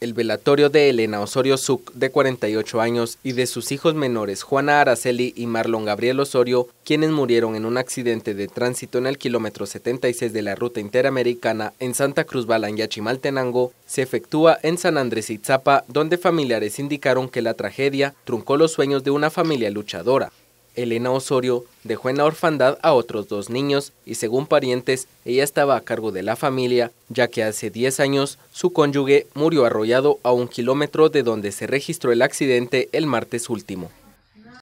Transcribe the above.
el velatorio de Elena Osorio Zuc, de 48 años, y de sus hijos menores, Juana Araceli y Marlon Gabriel Osorio, quienes murieron en un accidente de tránsito en el kilómetro 76 de la ruta interamericana en Santa Cruz en Yachimaltenango, se efectúa en San Andrés Itzapa, donde familiares indicaron que la tragedia truncó los sueños de una familia luchadora. Elena Osorio dejó en la orfandad a otros dos niños y según parientes, ella estaba a cargo de la familia, ya que hace 10 años su cónyuge murió arrollado a un kilómetro de donde se registró el accidente el martes último.